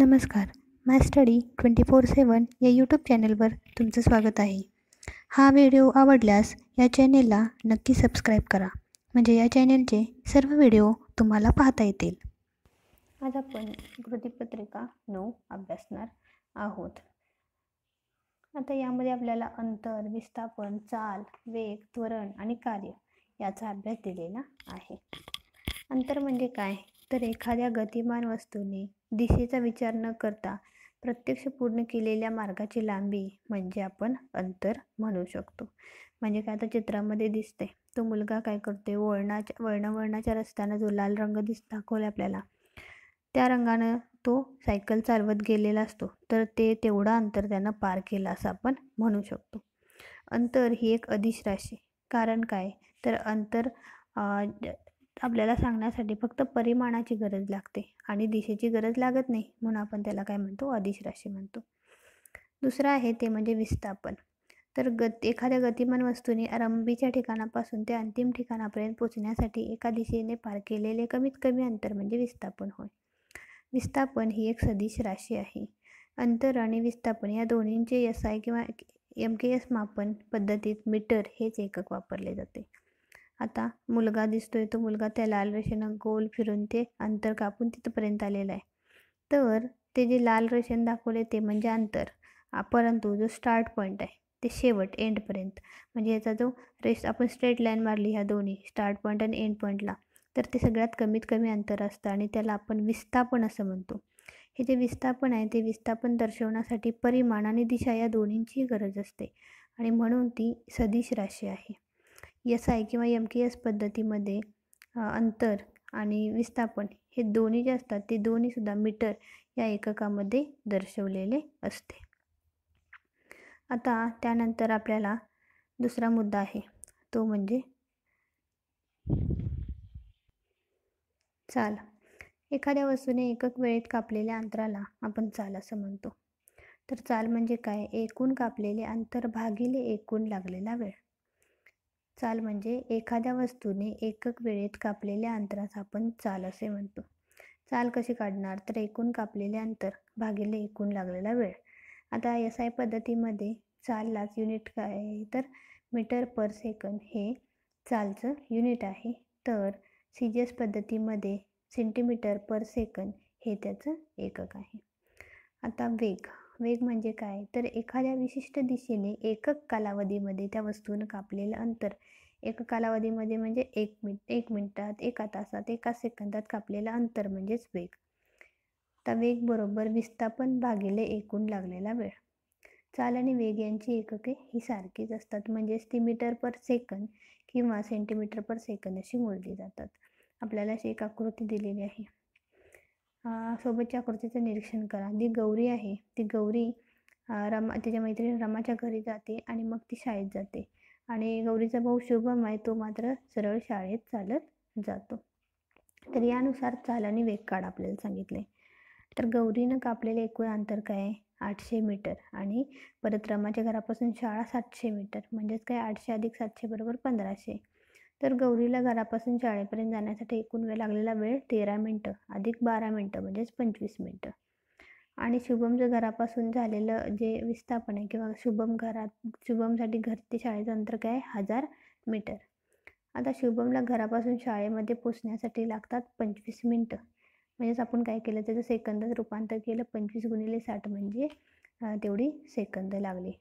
नमस्कार my study twenty four seven या YouTube चॅनेलवर तुमचं स्वागत आहे हा व्हिडिओ आवडल्यास या चॅनेलला नक्की सबस्क्राईब करा म्हणजे या चॅनेलचे सर्व व्हिडिओ तुम्हाला पाहता येतील आज आपण कृतीपत्रिका नऊ अभ्यासणार आहोत आता यामध्ये आपल्याला अंतर विस्थापन चाल वेग त्वरण आणि कार्य याचा अभ्यास दिलेला आहे अंतर म्हणजे काय तर एखाद्या गतिमान वस्तूने दिशेचा विचार न करता प्रत्यक्ष पूर्ण केलेल्या मार्गाची लांबी म्हणजे आपण अंतर म्हणू शकतो म्हणजे काय आता चित्रामध्ये दिसते तो मुलगा काय करतोय वळणाच्या वळणवळणाच्या रस्त्यानं जो लाल रंग दिस दाखवला आपल्याला त्या रंगानं तो सायकल चालवत गेलेला असतो तर ते तेवढं अंतर त्यानं पार केलं असं आपण म्हणू शकतो अंतर ही एक अधिश राशी कारण काय तर अंतर आपल्याला सांगण्यासाठी फक्त परिमाणाची गरज लागते आणि दिशेची गरज लागत नाही म्हणून आपण त्याला काय म्हणतो अधिश राशी म्हणतो दुसरं आहे ते म्हणजे विस्थापन तर गत एखाद्या गतिमान वस्तूने आरंभीच्या ठिकाणापासून ते अंतिम ठिकाणापर्यंत पोचण्यासाठी एका दिशेने पार केलेले कमीत कमी अंतर म्हणजे विस्थापन होय विस्थापन ही एक सदिश राशी आहे अंतर आणि विस्थापन या दोन्हींचे यस आय किंवा एम के एस मापन पद्धतीत मीटर हेच एकक वापरले जाते आता मुलगा दिसतोय तो मुलगा त्या लाल रेषेनं गोल फिरून ते अंतर कापून तिथपर्यंत आलेला आहे तर ते जे लाल रेषेनं दाखवले ते म्हणजे अंतर परंतु जो स्टार्ट पॉईंट आहे ते शेवट एंडपर्यंत म्हणजे याचा जो रेस आपण स्ट्रेट लाईन मारली ह्या दोन्ही स्टार्ट पॉईंट आणि एंड पॉईंटला तर ते सगळ्यात कमीत कमी अंतर असतं आणि त्याला आपण विस्थापन असं म्हणतो हे जे विस्थापन आहे ते विस्थापन दर्शवण्यासाठी परिमाण आणि दिशा या दोन्हींची गरज असते आणि म्हणून ती सदिश राशी आहे एस आय किंवा एम के एस पद्धतीमध्ये अंतर आणि विस्थापन हे दोन्ही जे असतात ते दोन्हीसुद्धा मीटर या एककामध्ये दर्शवलेले असते आता त्यानंतर आपल्याला दुसरा मुद्दा आहे तो म्हणजे चाल एखाद्या वस्तूने एकक वेळेत कापलेल्या अंतराला आपण चाल असं म्हणतो तर चाल म्हणजे काय एकूण कापलेले अंतर भागिले एकूण लागलेला वेळ चाल म्हणजे एखाद्या वस्तूने एकक वेळेत कापलेल्या अंतरास आपण चाल असे म्हणतो चाल कशी काढणार तर एकूण कापलेले अंतर भागिले एकूण लागलेला वेळ आता एस आय पद्धतीमध्ये चाललाच युनिट काय आहे तर मीटर पर सेकंद हे चालचं युनिट आहे तर सी जी एस पद्धतीमध्ये सेंटीमीटर पर सेकंद हे त्याचं एकक आहे आता वेग वेग म्हणजे काय तर एखाद्या विशिष्ट दिशेने एकक कालावधीमध्ये त्या वस्तूनं कापलेलं अंतर एक कालावधीमध्ये म्हणजे एक मिनिट एक मिनिटात एका तासात एका सेकंदात कापलेलं अंतर म्हणजेच वेग आता वेग बरोबर विस्थापन भागिले एकूण लागलेला वेळ चाल आणि वेग यांची एकके ही सारखीच असतात म्हणजेच ती मीटर पर सेकंद किंवा सेंटीमीटर पर सेकंद अशी मोजली जातात आपल्याला अशी एक आकृती दिलेली आहे सोबतच्या आकृतीचं निरीक्षण करा जी गौरी आहे ती गौरी रमा त्याच्या मैत्रीण रमाच्या घरी जाते आणि मग ती शाळेत जाते आणि गौरीचा भाऊ शुभम आहे तो मात्र सरळ शाळेत चालत जातो तर यानुसार चाल वेग काढ आपल्याला सांगितले तर गौरीनं कापलेले एकूण अंतर काय आठशे मीटर आणि परत रमाच्या घरापासून शाळा सातशे मीटर म्हणजेच काय आठशे अधिक सातशे बरोबर पंधराशे तर गौरीला घरापासून शाळेपर्यंत जाण्यासाठी एकूण वेळ लागलेला वेळ तेरा मिनटं अधिक बारा मिनटं म्हणजेच पंचवीस मिनटं आणि शुभमचं घरापासून झालेलं जे विस्थापन आहे किंवा शुभम घरात शुभमसाठी घर ते शाळेचं अंतर काय हजार मीटर आता शुभमला घरापासून शाळेमध्ये पोचण्यासाठी लागतात पंचवीस मिनटं म्हणजेच आपण काय केलं त्याचं सेकंदात रूपांतर केलं पंचवीस गुणिले साठ म्हणजे तेवढी सेकंद लागली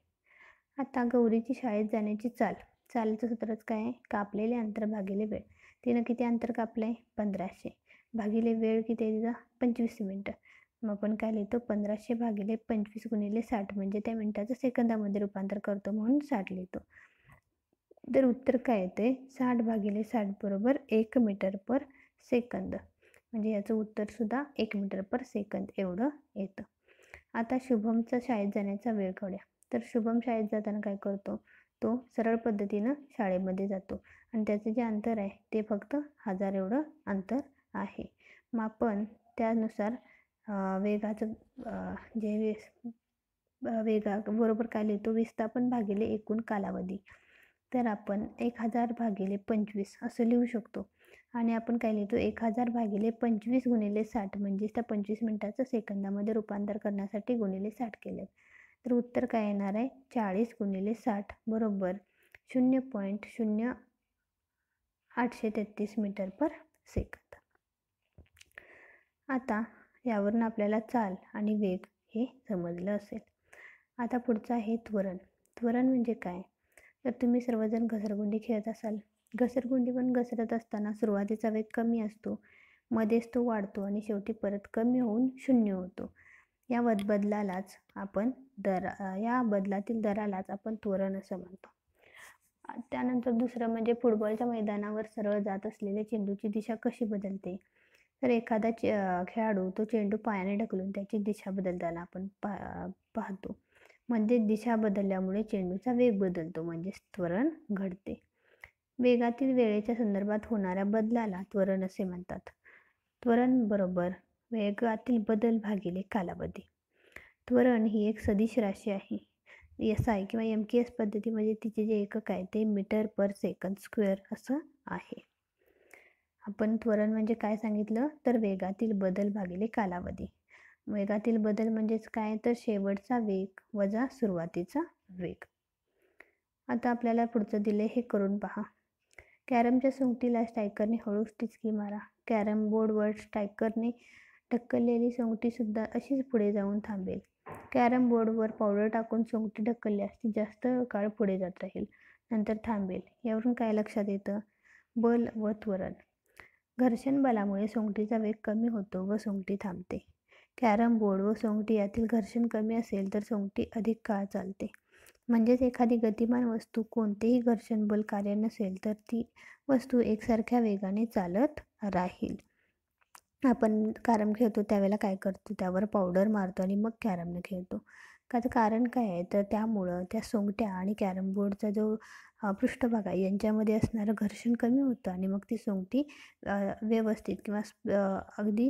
आता गौरीची शाळेत जाण्याची चाल चालीचं सूत्रच काय आहे कापलेले अंतर भागिले वेळ तिनं किती अंतर कापलं आहे पंधराशे भागिले वेळ किती आहे तिचा पंचवीस मिनटं मग आपण काय लिहितो पंधराशे भागिले पंचवीस गुणिले साठ म्हणजे त्या मिनटाचं सेकंदामध्ये रूपांतर करतो म्हणून साठ लिहितो तर उत्तर काय येते साठ भागिले साठ बरोबर एक मीटर पर सेकंद म्हणजे याचं सुद्धा एक मीटर पर सेकंद एवढं येतं आता शुभमचा शाळेत जाण्याचा वेळ कळूया तर शुभम शाळेत जाताना काय करतो तो सरळ पद्धतीनं शाळेमध्ये जातो आणि त्याचं जे अंतर आहे ते फक्त हजार एवढं अंतर आहे मापन त्यानुसार वेगाचं जे वेस वेगा बरोबर काय लिहितो विस्थापन भागिले एकूण कालावधी तर आपण एक हजार भागिले पंचवीस असं लिहू शकतो आणि आपण काय लिहितो एक हजार भागिले पंचवीस गुणिले साठ म्हणजेच त्या पंचवीस मिनटाचं सेकंदामध्ये रूपांतर करण्यासाठी गुणिले साठ केले तर उत्तर काय येणार आहे चाळीस गुणिले साठ बरोबर शून्य पॉईंट शून्य आठशे तेहतीस मीटर पर सेकंद आता यावरून आपल्याला चाल आणि वेग हे समजलं असेल आता पुढचं आहे त्वरण त्वरण म्हणजे काय तर तुम्ही सर्वजण घसरगुंडी खेळत असाल घसरगुंडी पण घसरत असताना सुरुवातीचा वेग कमी असतो मध्येच तो वाढतो आणि शेवटी परत कमी होऊन शून्य होतो या वदबदलालाच बदलालाच आपण दर या बदलातील दरालाच आपण तोरण असं म्हणतो त्यानंतर दुसरं म्हणजे फुटबॉलच्या मैदानावर सरळ जात असलेल्या चेंडूची दिशा कशी बदलते तर एखादा चे खेळाडू तो चेंडू पायाने ढकलून त्याची दिशा बदलताना आपण पा पाहतो म्हणजे दिशा बदलल्यामुळे चेंडूचा वेग बदलतो म्हणजे त्वरण घडते वेगातील वेळेच्या संदर्भात होणाऱ्या बदलाला त्वरण असे म्हणतात त्वरण बरोबर वेगातील बदल भागिले कालावधी त्वरण ही एक सदिश राशी आहे एस आय किंवा एम के एस पद्धतीमध्ये तिचे जे एकक आहे ते मीटर पर सेकंद स्क्वेअर असं आहे आपण त्वरण म्हणजे काय सांगितलं तर वेगातील बदल भागिले कालावधी वेगातील बदल म्हणजेच काय तर शेवटचा वेग वजा सुरुवातीचा वेग आता आपल्याला पुढचं दिले हे करून पहा कॅरमच्या सुंगटीला स्ट्रायकरने हळूच टिचकी मारा कॅरम बोर्डवर स्टायकरने ढकललेली सोंगटीसुद्धा अशीच पुढे जाऊन थांबेल कॅरम बोर्डवर पावडर टाकून सोंगटी ढकलल्यास ती जास्त काळ पुढे जात राहील नंतर थांबेल यावरून काय लक्षात येतं बल व त्वरण घर्षण बलामुळे सोंगटीचा वेग कमी होतो व सोंगटी थांबते कॅरम बोर्ड व सोंगटी यातील घर्षण कमी असेल तर सोंगटी अधिक काळ चालते म्हणजेच एखादी गतिमान वस्तू कोणतेही घर्षण बल कार्य नसेल तर ती वस्तू एकसारख्या वेगाने चालत राहील आपण कॅरम खेळतो त्यावेळेला काय करतो त्यावर पावडर मारतो आणि मग कॅरमने खेळतो का कारण काय आहे तर त्यामुळं त्या सोंगट्या आणि कॅरम बोर्डचा जो पृष्ठभाग आहे यांच्यामध्ये असणारं घर्षण कमी होतं आणि मग ती सोंगटी व्यवस्थित किंवा अगदी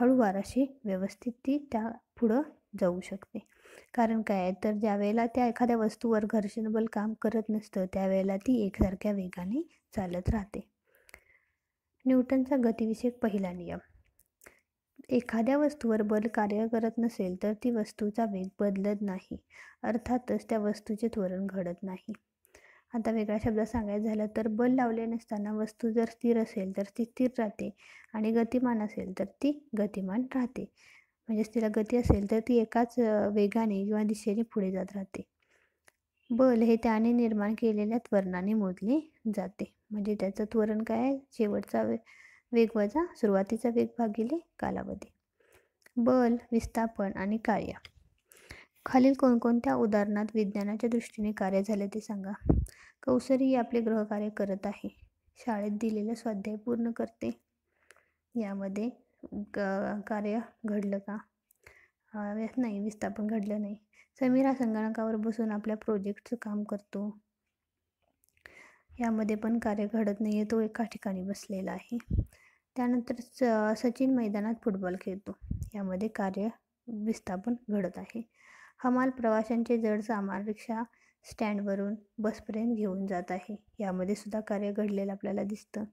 हळूवार अशी व्यवस्थित ती त्या पुढं जाऊ शकते कारण काय आहे तर ज्यावेळेला त्या एखाद्या वस्तूवर घर्षणबल काम करत नसतं त्यावेळेला ती एकसारख्या वेगाने चालत राहते न्यूटनचा गतिविषयक पहिला नियम एखाद्या वस्तूवर बल कार्य करत नसेल तर ती वस्तूचा वेग बदलत नाही अर्थातच त्या वस्तूचे त्वरण घडत नाही आता वेगळ्या शब्दात सांगायचं झालं तर बल लावले नसताना वस्तू जर स्थिर असेल तर ती स्थिर राहते आणि गतिमान असेल तर ती गतिमान राहते म्हणजेच तिला गती असेल तर ती एकाच वेगाने किंवा दिशेने पुढे जात राहते बल हे त्याने निर्माण केलेल्या त्वरणाने मोजले जाते म्हणजे त्याचं त्वरण काय आहे शेवटचा वेग वजा सुरुवातीचा वेग भागिले कालावधी बल विस्थापन आणि कार्य खालील कोणकोणत्या उदाहरणात विज्ञानाच्या दृष्टीने कार्य झाले ते सांगा कौसरी आपले ग्रहकार्य करत आहे शाळेत दिलेला स्वाध्याय पूर्ण करते यामध्ये कार्य घडलं का नाही विस्थापन घडलं नाही समीरा संगणकावर बसून आपल्या प्रोजेक्टचं काम करतो यामध्ये पण कार्य घडत नाही आहे तो एका ठिकाणी बसलेला आहे त्यानंतर स सचिन मैदानात फुटबॉल खेळतो यामध्ये कार्य विस्थापन घडत आहे हमाल प्रवाशांचे जड सामान रिक्षा स्टँडवरून बसपर्यंत घेऊन जात आहे यामध्ये सुद्धा कार्य घडलेलं आपल्याला दिसतं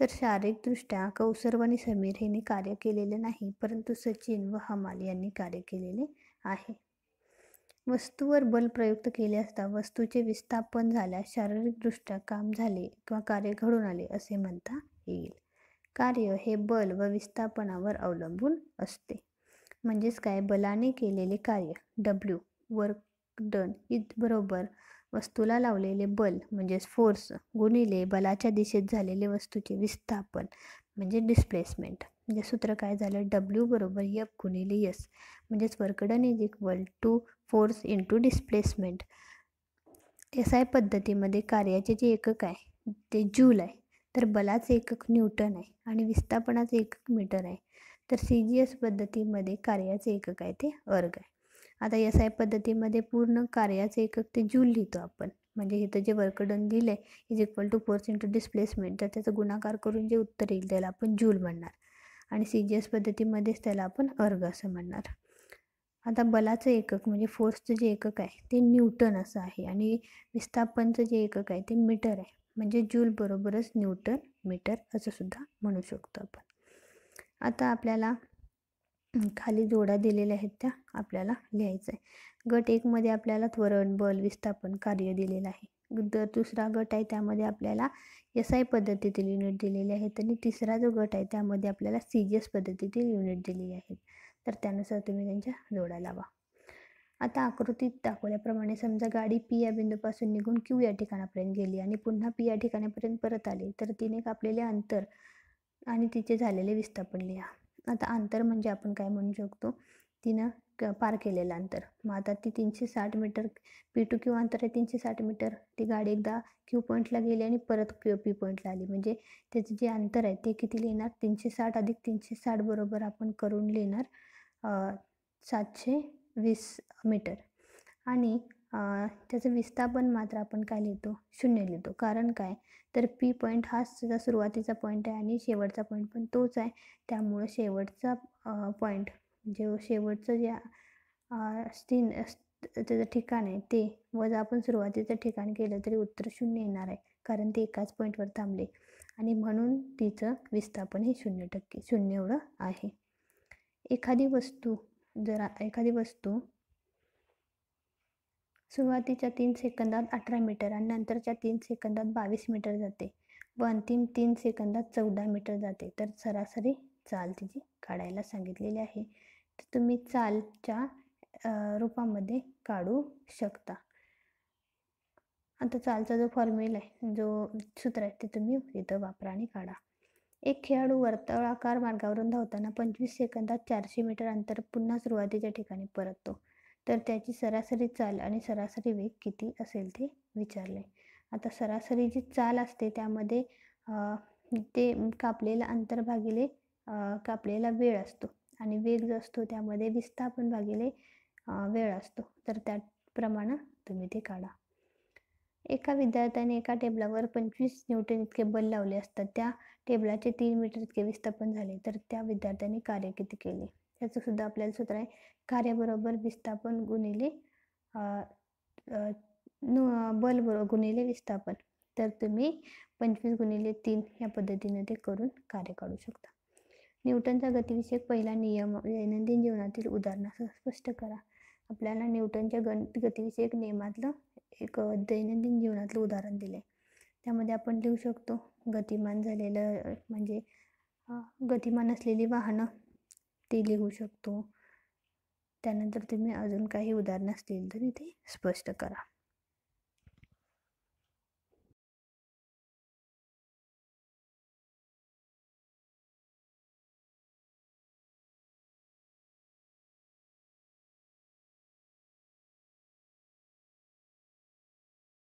तर शारीरिकदृष्ट्या कौसर्व आणि समीर यांनी कार्य केलेले नाही परंतु सचिन व हमाल यांनी कार्य केलेले आहे वस्तूवर बल प्रयुक्त केले असता वस्तूचे विस्थापन झाल्यास शारीरिकदृष्ट्या काम झाले किंवा कार्य घडून आले असे म्हणता येईल कार्य हे बल व विस्थापनावर अवलंबून असते म्हणजेच काय बलाने केलेले कार्य डब्ल्यू वर्क डन इत बरोबर वस्तूला लावलेले बल म्हणजेच फोर्स गुणिले बलाच्या दिशेत झालेले वस्तूचे विस्थापन म्हणजे डिस्प्लेसमेंट म्हणजे सूत्र काय झालं डब्ल्यू बरोबर यफ गुणिले यस म्हणजेच work done is equal to force into displacement S I पद्धतीमध्ये कार्याचे जे एकक आहे ते जूल आहे तर बलाचे एकक न्यूटन आहे आणि विस्थापनाचे एकक मीटर आहे तर सी जी एस पद्धतीमध्ये कार्याचे एकक आहे ते अर्ग आहे आता एस आय पद्धतीमध्ये पूर्ण कार्याचे एकक ते जूल लिहितो आपण म्हणजे इथं जे वर्कडन दिलं आहे is equal to force into displacement तर त्याचा गुणाकार करून जे उत्तर येईल त्याला आपण जूल म्हणणार आणि सी जी एस पद्धतीमध्येच त्याला आपण अर्ग असं म्हणणार आता बलाचं एकक म्हणजे फोर्सचं जे एकक आहे ते न्यूटन असं आहे आणि विस्थापनचं जे एकक आहे ते मीटर आहे म्हणजे जूल बरोबरच न्यूटन मीटर असं सुद्धा म्हणू शकतो आपण आता आपल्याला खाली जोड्या दिलेल्या आहेत त्या आपल्याला लिहायचं आहे गट एकमध्ये आपल्याला त्वरण बल विस्थापन कार्य दिलेलं आहे जर दुसरा गट आहे त्यामध्ये आपल्याला एस आय पद्धतीतील युनिट दिलेले आहेत आणि तिसरा जो गट आहे त्यामध्ये आपल्याला सी जी एस पद्धतीतील युनिट दिलेली आहेत तर त्यानुसार तुम्ही त्यांच्या जोडा लावा आता आकृतीत दाखवल्याप्रमाणे समजा गाडी पी या बिंदूपासून निघून क्यू या ठिकाणापर्यंत गेली आणि पुन्हा पी या ठिकाणापर्यंत परत आली तर तिने कापलेले अंतर आणि तिचे झालेले विस्थापन लिहा आता अंतर म्हणजे आपण काय म्हणू शकतो तिनं पार केलेलं अंतर मग आता ती तीनशे साठ मीटर पी टू क्यू अंतर आहे तीनशे साठ मीटर ती गाडी एकदा क्यू पॉईंटला गेली आणि परत क्यू पी पॉईंटला आली म्हणजे त्याचं जे अंतर आहे ते किती लिहिणार तीनशे साठ अधिक तीनशे साठ बरोबर आपण करून लिहिणार सातशे वीस मीटर आणि त्याचं विस्थापन मात्र आपण काय लिहितो शून्य लिहितो कारण काय तर पी पॉईंट हाच त्याचा सुरुवातीचा पॉईंट आहे आणि शेवटचा पॉईंट पण तोच आहे त्यामुळं शेवटचा पॉईंट जे शेवटचं जे स्थिन त्याचं ठिकाण आहे ते वजा आपण सुरुवातीचं ठिकाण केलं तरी उत्तर शून्य येणार आहे कारण ते एकाच पॉईंटवर थांबले आणि म्हणून तिचं विस्थापन हे शून्य टक्के शून्य एवढं आहे एखादी वस्तू जरा एखादी वस्तू सुरुवातीच्या तीन सेकंदात अठरा मीटर आणि नंतरच्या तीन सेकंदात बावीस मीटर जाते व अंतिम तीन सेकंदात चौदा मीटर जाते तर सरासरी चाल तिची काढायला सांगितलेली आहे तर तुम्ही चालच्या रूपामध्ये काढू शकता आता चालचा जो फॉर्म्युला आहे जो सूत्र आहे ते तुम्ही इथं वापरा आणि काढा एक खेळाडू वर्तुळाकार मार्गावरून धावताना पंचवीस सेकंदात चारशे मीटर अंतर पुन्हा सुरुवातीच्या ठिकाणी परततो तर त्याची सरासरी चाल आणि सरासरी वेग किती असेल ते विचारले आता सरासरी जी चाल असते त्यामध्ये ते कापलेलं अंतर भागिले कापलेला वेळ असतो आणि वेग जो असतो त्यामध्ये विस्थापन भागिले वेळ असतो तर त्याप्रमाणे तुम्ही ते काढा एका विद्यार्थ्याने एका टेबलावर पंचवीस न्यूटन इतके बल लावले असतात त्या टेबलाचे तीन मीटर इतके विस्थापन झाले तर त्या विद्यार्थ्याने कार्य किती केले त्याचं सुद्धा आपल्याला सूत्र आहे कार्याबरोबर विस्थापन गुणिले बल बरोबर गुणिले विस्थापन तर तुम्ही पंचवीस गुणिले तीन या पद्धतीने ते करून कार्य काढू शकता न्यूटनचा गतिविषयक पहिला नियम दैनंदिन जीवनातील उदाहरणासह स्पष्ट करा आपल्याला न्यूटनच्या गण गतिविषयक नियमातलं एक दैनंदिन जीवनातलं उदाहरण दिलं आहे त्यामध्ये आपण लिहू शकतो गतिमान झालेलं म्हणजे गतिमान असलेली वाहनं ते लिहू शकतो त्यानंतर तुम्ही अजून काही उदाहरणं असतील तर इथे स्पष्ट करा